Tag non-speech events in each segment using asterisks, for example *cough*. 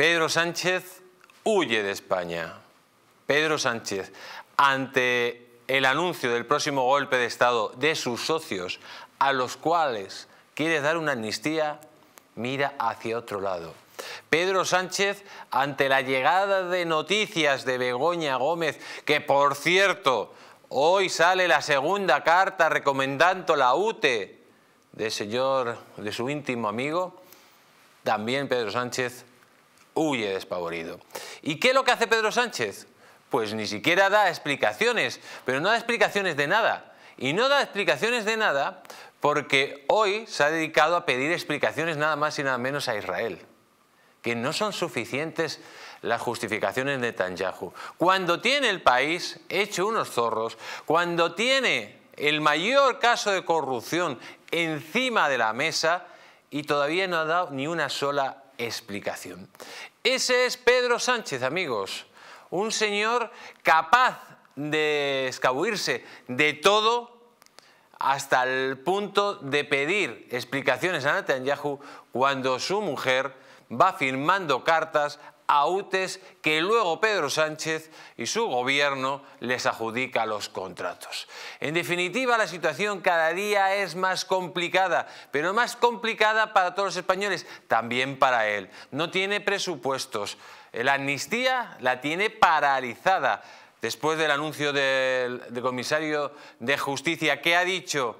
Pedro Sánchez huye de España. Pedro Sánchez, ante el anuncio del próximo golpe de Estado de sus socios, a los cuales quiere dar una amnistía, mira hacia otro lado. Pedro Sánchez, ante la llegada de noticias de Begoña Gómez, que por cierto, hoy sale la segunda carta recomendando la UTE de señor, de su íntimo amigo, también Pedro Sánchez huye despavorido. ¿Y qué es lo que hace Pedro Sánchez? Pues ni siquiera da explicaciones, pero no da explicaciones de nada. Y no da explicaciones de nada porque hoy se ha dedicado a pedir explicaciones nada más y nada menos a Israel. Que no son suficientes las justificaciones de Netanyahu. Cuando tiene el país hecho unos zorros, cuando tiene el mayor caso de corrupción encima de la mesa y todavía no ha dado ni una sola explicación. Ese es Pedro Sánchez, amigos, un señor capaz de escabuirse de todo hasta el punto de pedir explicaciones a Netanyahu cuando su mujer va firmando cartas autes que luego Pedro Sánchez y su gobierno les adjudica los contratos. En definitiva, la situación cada día es más complicada, pero más complicada para todos los españoles, también para él. No tiene presupuestos. La amnistía la tiene paralizada después del anuncio del, del comisario de Justicia que ha dicho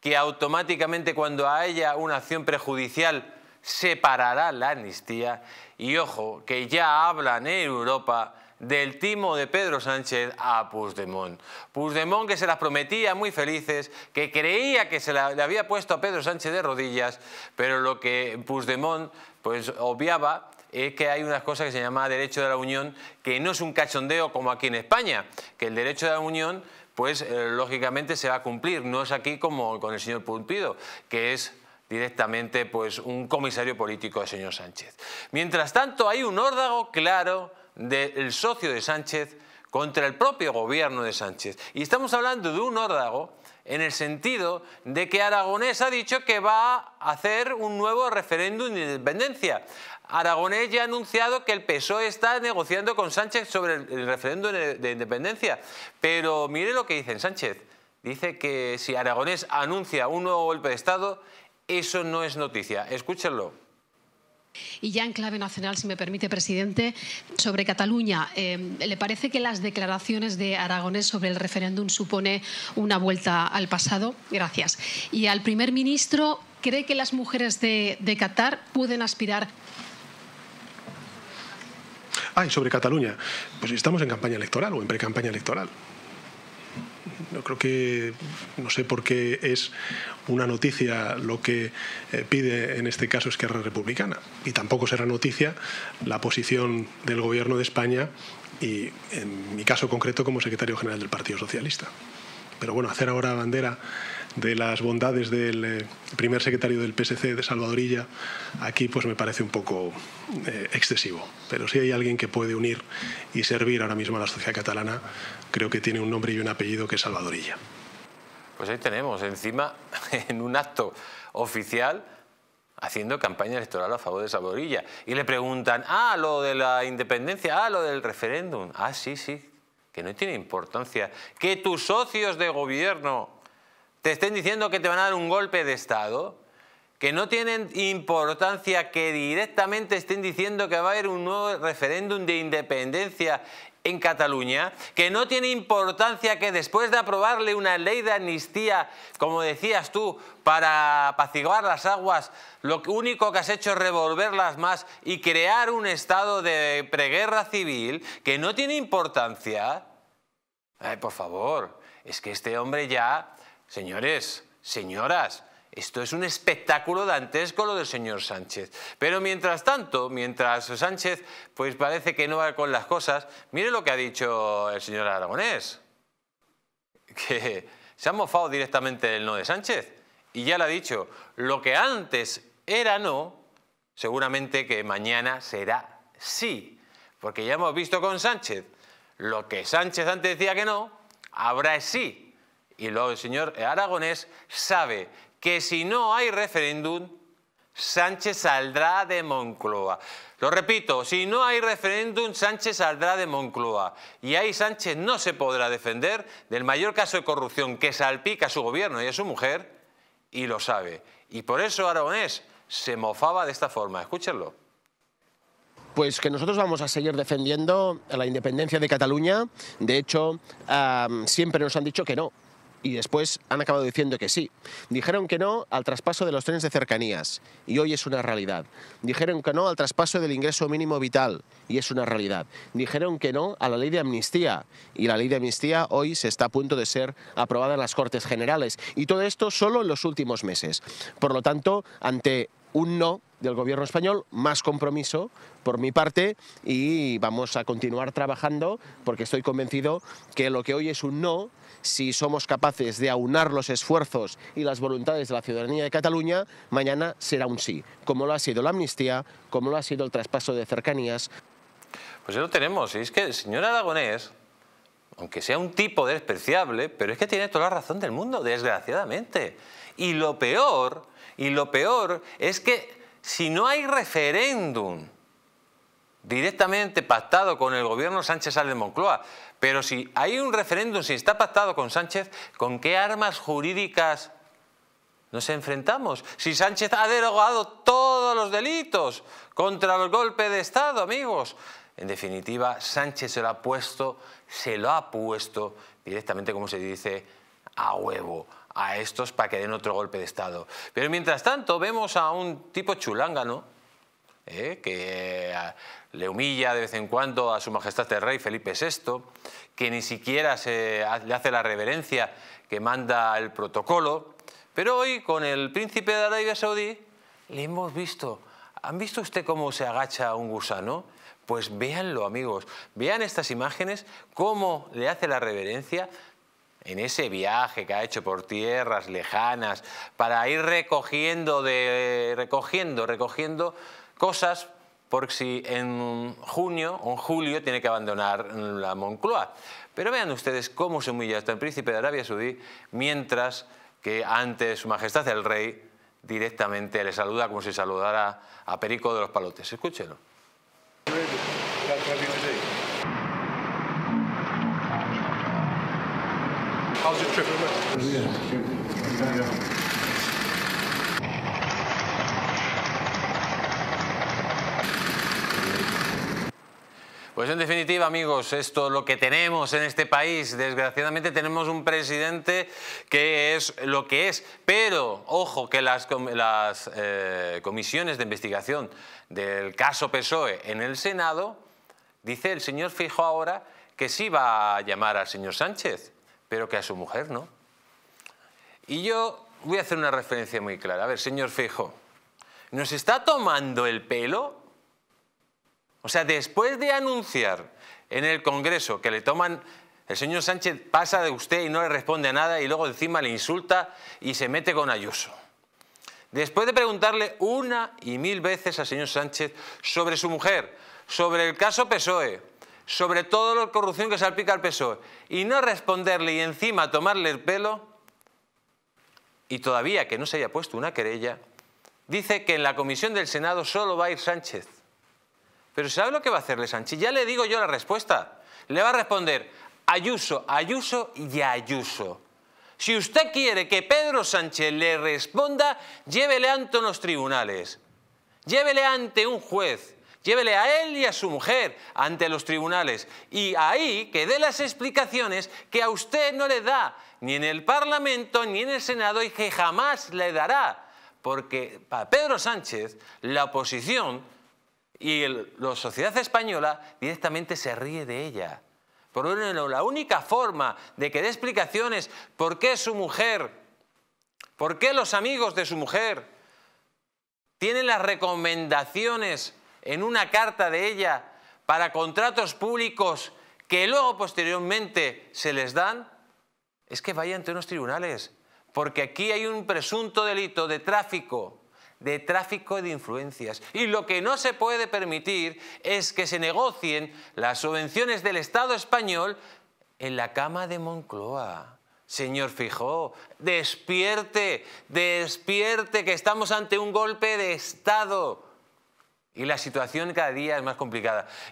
que automáticamente cuando haya una acción prejudicial separará la amnistía y ojo que ya hablan en Europa del timo de Pedro Sánchez a Puigdemont. Puigdemont que se las prometía muy felices, que creía que se la, le había puesto a Pedro Sánchez de rodillas, pero lo que Puigdemont pues, obviaba es que hay unas cosas que se llama derecho de la unión, que no es un cachondeo como aquí en España, que el derecho de la unión pues eh, lógicamente se va a cumplir, no es aquí como con el señor Pulpido, que es directamente pues, un comisario político de señor Sánchez. Mientras tanto, hay un órdago claro del socio de Sánchez contra el propio gobierno de Sánchez. Y estamos hablando de un órdago en el sentido de que Aragonés ha dicho que va a hacer un nuevo referéndum de independencia. Aragonés ya ha anunciado que el PSOE está negociando con Sánchez sobre el referéndum de independencia. Pero mire lo que dice Sánchez. Dice que si Aragonés anuncia un nuevo golpe de Estado, eso no es noticia. Escúchenlo. Y ya en clave nacional, si me permite, presidente, sobre Cataluña, eh, ¿le parece que las declaraciones de Aragonés sobre el referéndum supone una vuelta al pasado? Gracias. Y al primer ministro, ¿cree que las mujeres de, de Qatar pueden aspirar? Ah, y sobre Cataluña. Pues estamos en campaña electoral o en pre-campaña electoral creo que no sé por qué es una noticia lo que eh, pide en este caso Esquerra Republicana. Y tampoco será noticia la posición del Gobierno de España y en mi caso concreto como secretario general del Partido Socialista. Pero bueno, hacer ahora bandera de las bondades del eh, primer secretario del PSC de Salvadorilla, aquí pues me parece un poco eh, excesivo. Pero si hay alguien que puede unir y servir ahora mismo a la sociedad catalana, creo que tiene un nombre y un apellido que es Salvadorilla. Pues ahí tenemos, encima, *laughs* en un acto oficial, haciendo campaña electoral a favor de Salvadorilla. Y le preguntan, ah, lo de la independencia, ah, lo del referéndum. Ah, sí, sí, que no tiene importancia, que tus socios de gobierno te estén diciendo que te van a dar un golpe de Estado, que no tienen importancia, que directamente estén diciendo que va a haber un nuevo referéndum de independencia en Cataluña, que no tiene importancia que después de aprobarle una ley de amnistía, como decías tú, para apaciguar las aguas, lo único que has hecho es revolverlas más y crear un estado de preguerra civil que no tiene importancia. Ay, por favor, es que este hombre ya, señores, señoras, esto es un espectáculo dantesco lo del señor Sánchez. Pero mientras tanto, mientras Sánchez pues parece que no va con las cosas, mire lo que ha dicho el señor Aragonés. Que se ha mofado directamente del no de Sánchez. Y ya lo ha dicho, lo que antes era no, seguramente que mañana será sí. Porque ya hemos visto con Sánchez, lo que Sánchez antes decía que no, ahora es sí. Y luego el señor Aragonés sabe que si no hay referéndum, Sánchez saldrá de Moncloa. Lo repito, si no hay referéndum, Sánchez saldrá de Moncloa. Y ahí Sánchez no se podrá defender del mayor caso de corrupción que salpica a su gobierno y a su mujer, y lo sabe. Y por eso Aragonés se mofaba de esta forma. Escúchenlo. Pues que nosotros vamos a seguir defendiendo la independencia de Cataluña. De hecho, siempre nos han dicho que no, y después han acabado diciendo que sí. Dijeron que no al traspaso de los trenes de cercanías y hoy es una realidad. Dijeron que no al traspaso del ingreso mínimo vital y es una realidad. Dijeron que no a la ley de amnistía y la ley de amnistía hoy se está a punto de ser aprobada en las Cortes Generales y todo esto solo en los últimos meses. Por lo tanto, ante un no del gobierno español, más compromiso por mi parte y vamos a continuar trabajando porque estoy convencido que lo que hoy es un no, si somos capaces de aunar los esfuerzos y las voluntades de la ciudadanía de Cataluña, mañana será un sí, como lo ha sido la amnistía, como lo ha sido el traspaso de cercanías. Pues ya lo tenemos, y es que el señor Aragonés, aunque sea un tipo despreciable, pero es que tiene toda la razón del mundo, desgraciadamente. Y lo peor, y lo peor es que si no hay referéndum directamente pactado con el gobierno Sánchez al de Moncloa, pero si hay un referéndum, si está pactado con Sánchez, ¿con qué armas jurídicas nos enfrentamos? Si Sánchez ha derogado todos los delitos contra el golpe de Estado, amigos. En definitiva, Sánchez se lo ha puesto, se lo ha puesto directamente, como se dice, a huevo a estos para que den otro golpe de Estado. Pero mientras tanto vemos a un tipo chulángano eh, que eh, le humilla de vez en cuando a su majestad el rey Felipe VI, que ni siquiera se, le hace la reverencia que manda el protocolo. Pero hoy con el príncipe de Arabia Saudí le hemos visto, ¿han visto usted cómo se agacha un gusano? Pues véanlo amigos, vean estas imágenes, cómo le hace la reverencia, en ese viaje que ha hecho por tierras lejanas, para ir recogiendo, de, recogiendo, recogiendo cosas por si en junio o en julio tiene que abandonar la Moncloa. Pero vean ustedes cómo se humilla hasta el príncipe de Arabia Saudí, mientras que antes su majestad el rey directamente le saluda como si saludara a Perico de los Palotes. Escúchenlo. Pues en definitiva, amigos, esto lo que tenemos en este país. Desgraciadamente tenemos un presidente que es lo que es. Pero, ojo, que las, eh, comisiones de investigación del caso PSOE en el Senado, dice el señor Fijo ahora que sí va a llamar al señor Sánchez pero que a su mujer no. Y yo voy a hacer una referencia muy clara. A ver, señor Fijo, ¿nos está tomando el pelo? O sea, después de anunciar en el Congreso que le toman, el señor Sánchez pasa de usted y no le responde a nada y luego encima le insulta y se mete con Ayuso. Después de preguntarle una y mil veces al señor Sánchez sobre su mujer, sobre el caso PSOE, sobre todo la corrupción que salpica al PSOE y no responderle y encima tomarle el pelo y todavía que no se haya puesto una querella, dice que en la comisión del Senado solo va a ir Sánchez. Pero ¿sabe lo que va a hacerle Sánchez? Ya le digo yo la respuesta. Le va a responder Ayuso, Ayuso y Ayuso. Si usted quiere que Pedro Sánchez le responda, llévele ante los tribunales, llévele ante un juez, Llévele a él y a su mujer ante los tribunales y ahí que dé las explicaciones que a usted no le da, ni en el Parlamento ni en el Senado y que jamás le dará. Porque para Pedro Sánchez la oposición y la sociedad española directamente se ríe de ella. Por lo la única forma de que dé explicaciones por qué su mujer, por qué los amigos de su mujer tienen las recomendaciones en una carta de ella para contratos públicos que luego posteriormente se les dan, es que vaya ante unos tribunales, porque aquí hay un presunto delito de tráfico, de tráfico de influencias. Y lo que no se puede permitir es que se negocien las subvenciones del Estado español en la cama de Moncloa. Señor Fijó, despierte, despierte, que estamos ante un golpe de Estado. Y la situación cada día es más complicada.